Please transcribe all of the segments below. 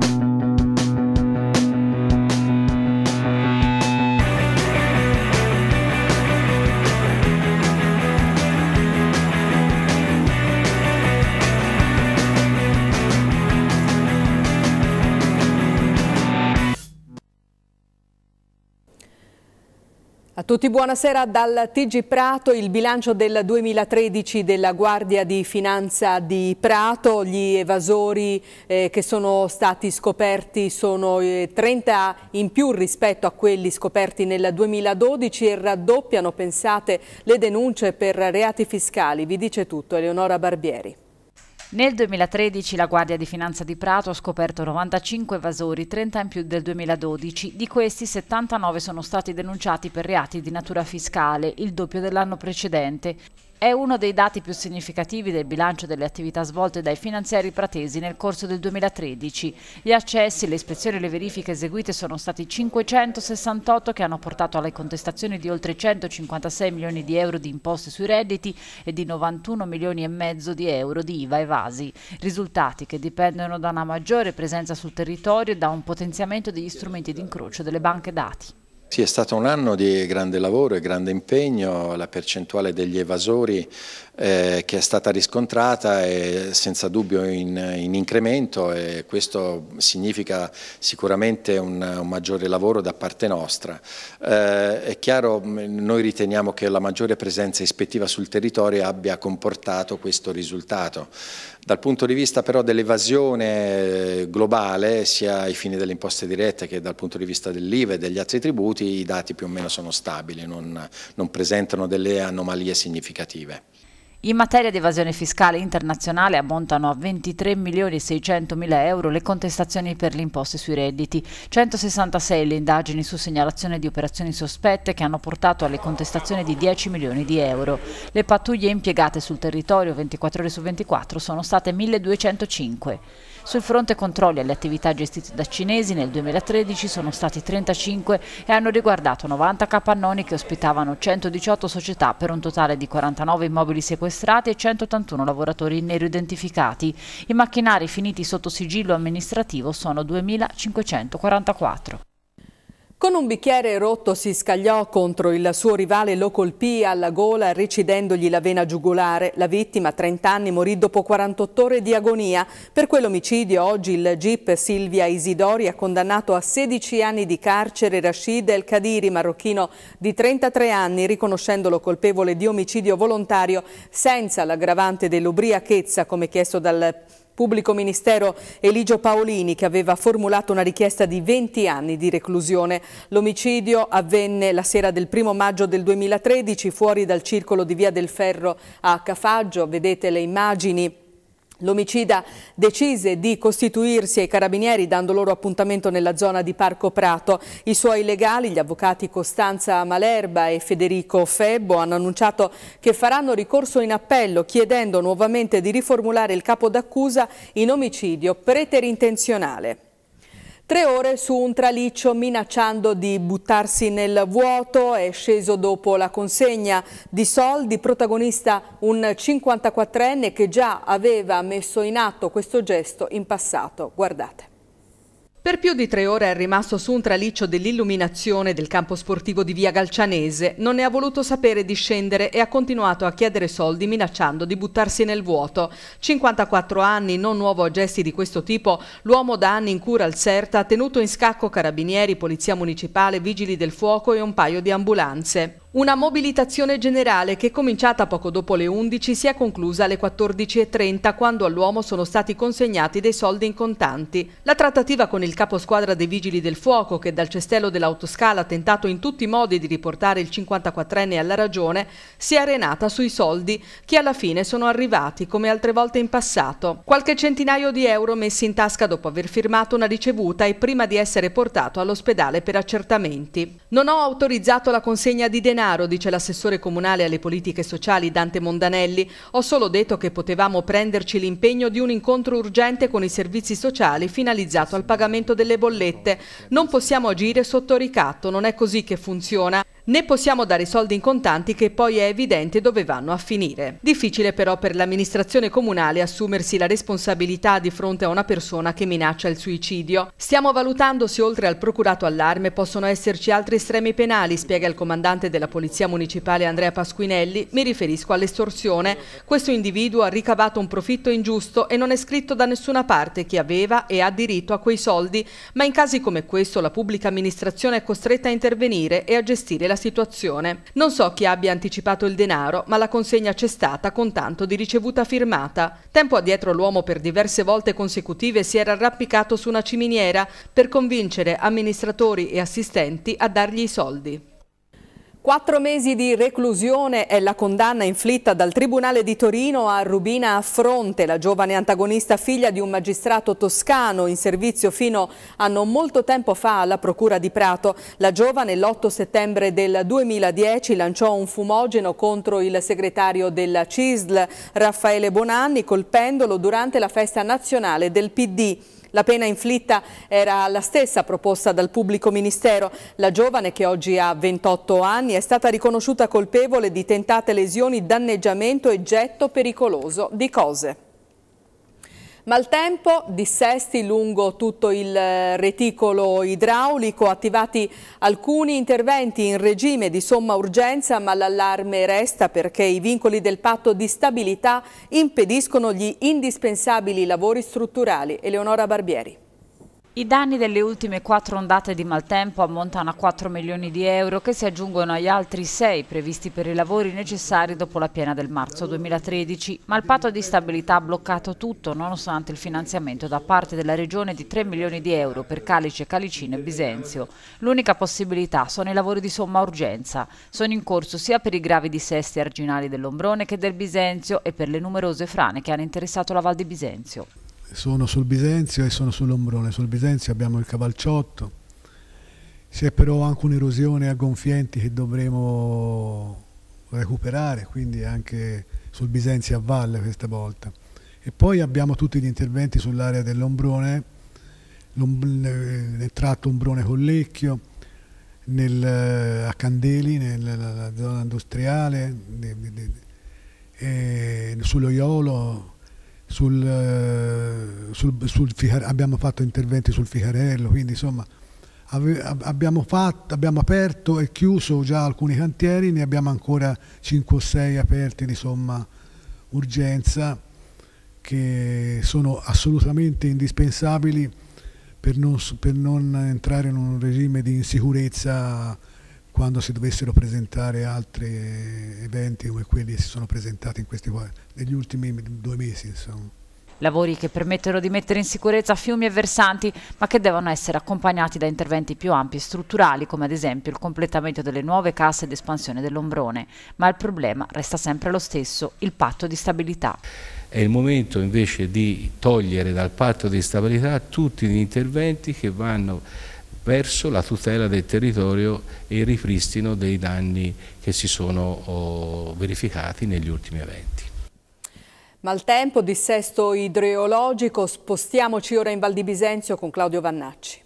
thank you tutti buonasera dal TG Prato, il bilancio del 2013 della Guardia di Finanza di Prato, gli evasori eh, che sono stati scoperti sono eh, 30 in più rispetto a quelli scoperti nel 2012 e raddoppiano, pensate, le denunce per reati fiscali. Vi dice tutto Eleonora Barbieri. Nel 2013 la Guardia di Finanza di Prato ha scoperto 95 evasori, 30 in più del 2012. Di questi 79 sono stati denunciati per reati di natura fiscale, il doppio dell'anno precedente. È uno dei dati più significativi del bilancio delle attività svolte dai finanziari pratesi nel corso del 2013. Gli accessi, le ispezioni e le verifiche eseguite sono stati 568 che hanno portato alle contestazioni di oltre 156 milioni di euro di imposte sui redditi e di 91 milioni e mezzo di euro di IVA evasi. Risultati che dipendono da una maggiore presenza sul territorio e da un potenziamento degli strumenti di incrocio delle banche dati. Sì, è stato un anno di grande lavoro e grande impegno, la percentuale degli evasori eh, che è stata riscontrata è senza dubbio in, in incremento e questo significa sicuramente un, un maggiore lavoro da parte nostra. Eh, è chiaro, mm, noi riteniamo che la maggiore presenza ispettiva sul territorio abbia comportato questo risultato. Dal punto di vista però dell'evasione eh, globale, sia ai fini delle imposte dirette che dal punto di vista dell'IVA e degli altri tributi, minuti i dati più o meno sono stabili, non, non presentano delle anomalie significative. In materia di evasione fiscale internazionale ammontano a 23 milioni e 600 mila euro le contestazioni per le imposte sui redditi, 166 le indagini su segnalazione di operazioni sospette che hanno portato alle contestazioni di 10 milioni di euro. Le pattuglie impiegate sul territorio 24 ore su 24 sono state 1205. Sul fronte controlli alle attività gestite da cinesi nel 2013 sono stati 35 e hanno riguardato 90 capannoni che ospitavano 118 società per un totale di 49 immobili sequestrati e 181 lavoratori in nero identificati. I macchinari finiti sotto sigillo amministrativo sono 2.544. Con un bicchiere rotto si scagliò contro il suo rivale, lo colpì alla gola recidendogli la vena giugulare. La vittima, 30 anni, morì dopo 48 ore di agonia. Per quell'omicidio oggi il GIP Silvia Isidori ha condannato a 16 anni di carcere Rashid El Kadiri, marocchino di 33 anni, riconoscendolo colpevole di omicidio volontario senza l'aggravante dell'ubriachezza come chiesto dal Pubblico Ministero Eligio Paolini che aveva formulato una richiesta di 20 anni di reclusione. L'omicidio avvenne la sera del primo maggio del 2013 fuori dal circolo di Via del Ferro a Cafaggio. Vedete le immagini L'omicida decise di costituirsi ai carabinieri dando loro appuntamento nella zona di Parco Prato. I suoi legali, gli avvocati Costanza Malerba e Federico Febbo, hanno annunciato che faranno ricorso in appello chiedendo nuovamente di riformulare il capo d'accusa in omicidio preterintenzionale. Tre ore su un traliccio minacciando di buttarsi nel vuoto è sceso dopo la consegna di soldi, protagonista un 54enne che già aveva messo in atto questo gesto in passato. Guardate. Per più di tre ore è rimasto su un traliccio dell'illuminazione del campo sportivo di via Galcianese, non ne ha voluto sapere di scendere e ha continuato a chiedere soldi minacciando di buttarsi nel vuoto. 54 anni, non nuovo a gesti di questo tipo, l'uomo da anni in cura al CERTA ha tenuto in scacco carabinieri, polizia municipale, vigili del fuoco e un paio di ambulanze. Una mobilitazione generale che, cominciata poco dopo le 11, si è conclusa alle 14.30 quando all'uomo sono stati consegnati dei soldi in contanti. La trattativa con il caposquadra dei Vigili del Fuoco, che dal cestello dell'autoscala ha tentato in tutti i modi di riportare il 54enne alla ragione, si è arenata sui soldi che alla fine sono arrivati, come altre volte in passato. Qualche centinaio di euro messi in tasca dopo aver firmato una ricevuta e prima di essere portato all'ospedale per accertamenti. Non ho autorizzato la consegna di denaro denaro, dice l'assessore comunale alle politiche sociali Dante Mondanelli. Ho solo detto che potevamo prenderci l'impegno di un incontro urgente con i servizi sociali finalizzato al pagamento delle bollette. Non possiamo agire sotto ricatto, non è così che funziona né possiamo dare i soldi in contanti che poi è evidente dove vanno a finire. Difficile però per l'amministrazione comunale assumersi la responsabilità di fronte a una persona che minaccia il suicidio. Stiamo valutando se oltre al procurato allarme possono esserci altri estremi penali, spiega il comandante della Polizia Municipale Andrea Pasquinelli, mi riferisco all'estorsione. Questo individuo ha ricavato un profitto ingiusto e non è scritto da nessuna parte chi aveva e ha diritto a quei soldi, ma in casi come questo la pubblica amministrazione è costretta a intervenire e a gestire la della situazione. Non so chi abbia anticipato il denaro, ma la consegna c'è stata con tanto di ricevuta firmata. Tempo addietro l'uomo per diverse volte consecutive si era arrampicato su una ciminiera per convincere amministratori e assistenti a dargli i soldi. Quattro mesi di reclusione è la condanna inflitta dal Tribunale di Torino a Rubina Affronte, la giovane antagonista figlia di un magistrato toscano in servizio fino a non molto tempo fa alla Procura di Prato. La giovane l'8 settembre del 2010 lanciò un fumogeno contro il segretario della CISL Raffaele Bonanni colpendolo durante la festa nazionale del PD. La pena inflitta era la stessa proposta dal pubblico ministero. La giovane, che oggi ha 28 anni, è stata riconosciuta colpevole di tentate lesioni, danneggiamento e getto pericoloso di cose. Maltempo, dissesti lungo tutto il eh, reticolo idraulico, attivati alcuni interventi in regime di somma urgenza, ma l'allarme resta perché i vincoli del patto di stabilità impediscono gli indispensabili lavori strutturali. Eleonora Barbieri. I danni delle ultime quattro ondate di maltempo ammontano a 4 milioni di euro che si aggiungono agli altri 6 previsti per i lavori necessari dopo la piena del marzo 2013, ma il patto di stabilità ha bloccato tutto nonostante il finanziamento da parte della regione di 3 milioni di euro per Calice, Calicino e Bisenzio. L'unica possibilità sono i lavori di somma urgenza. Sono in corso sia per i gravi dissesti arginali dell'Ombrone che del Bisenzio e per le numerose frane che hanno interessato la Val di Bisenzio sono sul Bisenzio e sono sull'Ombrone. Sul Bisenzio abbiamo il cavalciotto, c'è però anche un'erosione a gonfienti che dovremo recuperare, quindi anche sul Bisenzio a valle questa volta. E poi abbiamo tutti gli interventi sull'area dell'Ombrone, nel tratto Ombrone-Collecchio, nel, a Candeli, nella zona industriale, di, sullo Iolo, eh, sul, sul, sul abbiamo fatto interventi sul Ficarello, quindi insomma ave, abbiamo, fatto, abbiamo aperto e chiuso già alcuni cantieri, ne abbiamo ancora 5 o 6 aperti di somma urgenza che sono assolutamente indispensabili per non, per non entrare in un regime di insicurezza quando si dovessero presentare altri eventi come quelli che si sono presentati in questi, negli ultimi due mesi. Insomma. Lavori che permettono di mettere in sicurezza fiumi e versanti, ma che devono essere accompagnati da interventi più ampi e strutturali, come ad esempio il completamento delle nuove casse ed espansione dell'ombrone. Ma il problema resta sempre lo stesso, il patto di stabilità. È il momento invece di togliere dal patto di stabilità tutti gli interventi che vanno verso la tutela del territorio e il ripristino dei danni che si sono oh, verificati negli ultimi eventi. Maltempo, dissesto idrologico, spostiamoci ora in Val di Bisenzio con Claudio Vannacci.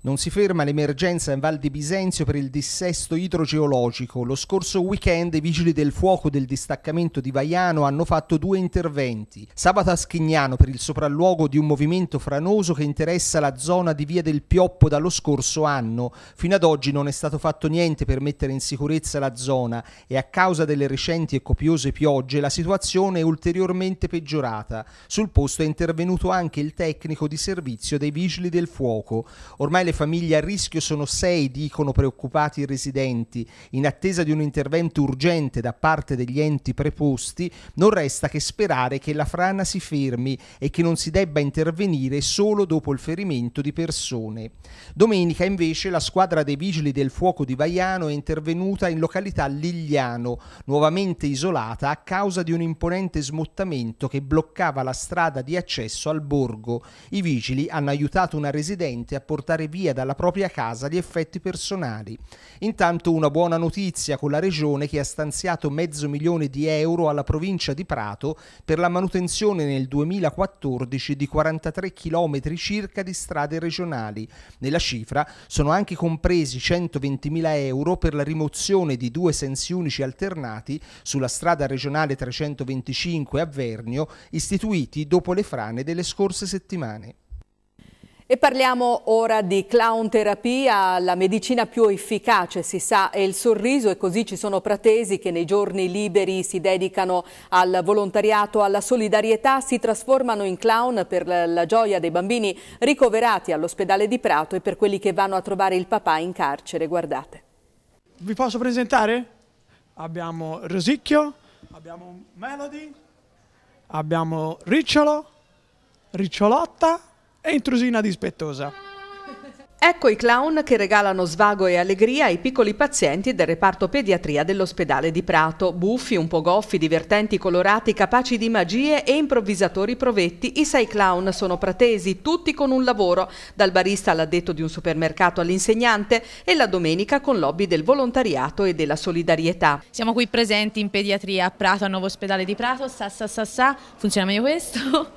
Non si ferma l'emergenza in Val di Bisenzio per il dissesto idrogeologico. Lo scorso weekend i vigili del fuoco del distaccamento di Vaiano hanno fatto due interventi. Sabato a Schignano per il sopralluogo di un movimento franoso che interessa la zona di Via del Pioppo dallo scorso anno. Fino ad oggi non è stato fatto niente per mettere in sicurezza la zona e a causa delle recenti e copiose piogge la situazione è ulteriormente peggiorata. Sul posto è intervenuto anche il tecnico di servizio dei vigili del fuoco. Ormai le famiglie a rischio sono sei, dicono preoccupati i residenti. In attesa di un intervento urgente da parte degli enti preposti, non resta che sperare che la frana si fermi e che non si debba intervenire solo dopo il ferimento di persone. Domenica invece la squadra dei vigili del fuoco di Vaiano è intervenuta in località Ligliano, nuovamente isolata a causa di un imponente smottamento che bloccava la strada di accesso al borgo. I vigili hanno aiutato una residente a portare via via dalla propria casa gli effetti personali. Intanto una buona notizia con la regione che ha stanziato mezzo milione di euro alla provincia di Prato per la manutenzione nel 2014 di 43 km circa di strade regionali. Nella cifra sono anche compresi 120.000 euro per la rimozione di due sensi unici alternati sulla strada regionale 325 a Vernio istituiti dopo le frane delle scorse settimane. E parliamo ora di clown terapia, la medicina più efficace si sa è il sorriso e così ci sono pratesi che nei giorni liberi si dedicano al volontariato, alla solidarietà, si trasformano in clown per la gioia dei bambini ricoverati all'ospedale di Prato e per quelli che vanno a trovare il papà in carcere, guardate. Vi posso presentare? Abbiamo Rosicchio, abbiamo Melody, abbiamo Ricciolo, Ricciolotta e intrusina dispettosa. Ecco i clown che regalano svago e allegria ai piccoli pazienti del reparto pediatria dell'ospedale di Prato. Buffi, un po' goffi, divertenti, colorati, capaci di magie e improvvisatori provetti, i sei clown sono pratesi, tutti con un lavoro, dal barista all'addetto di un supermercato all'insegnante e la domenica con lobby del volontariato e della solidarietà. Siamo qui presenti in pediatria a Prato, al nuovo ospedale di Prato, sa sa sa sa, funziona meglio questo?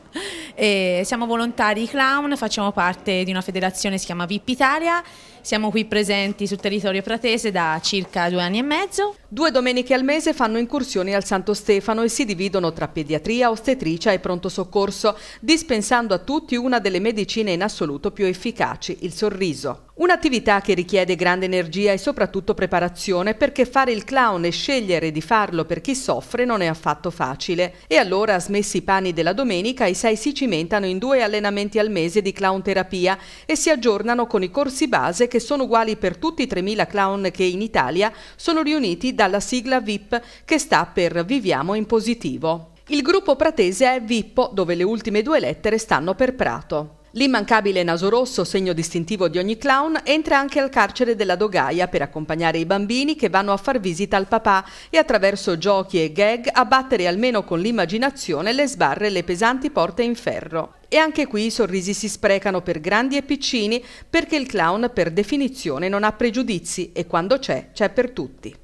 siamo volontari clown, facciamo parte di una federazione che si chiama VIP Italia, siamo qui presenti sul territorio pratese da circa due anni e mezzo. Due domeniche al mese fanno incursioni al Santo Stefano e si dividono tra pediatria, ostetricia e pronto soccorso, dispensando a tutti una delle medicine in assoluto più efficaci, il sorriso. Un'attività che richiede grande energia e soprattutto preparazione perché fare il clown e scegliere di farlo per chi soffre non è affatto facile. E allora, smessi i pani della domenica, i sei si cimentano in due allenamenti al mese di clown terapia e si aggiornano con i corsi base che sono uguali per tutti i 3.000 clown che in Italia sono riuniti da dalla sigla VIP che sta per Viviamo in positivo. Il gruppo pratese è Vippo, dove le ultime due lettere stanno per Prato. L'immancabile naso rosso, segno distintivo di ogni clown, entra anche al carcere della Dogaia per accompagnare i bambini che vanno a far visita al papà e attraverso giochi e gag abbattere almeno con l'immaginazione le sbarre e le pesanti porte in ferro. E anche qui i sorrisi si sprecano per grandi e piccini perché il clown per definizione non ha pregiudizi e quando c'è, c'è per tutti.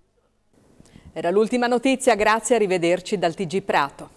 Era l'ultima notizia, grazie, arrivederci dal TG Prato.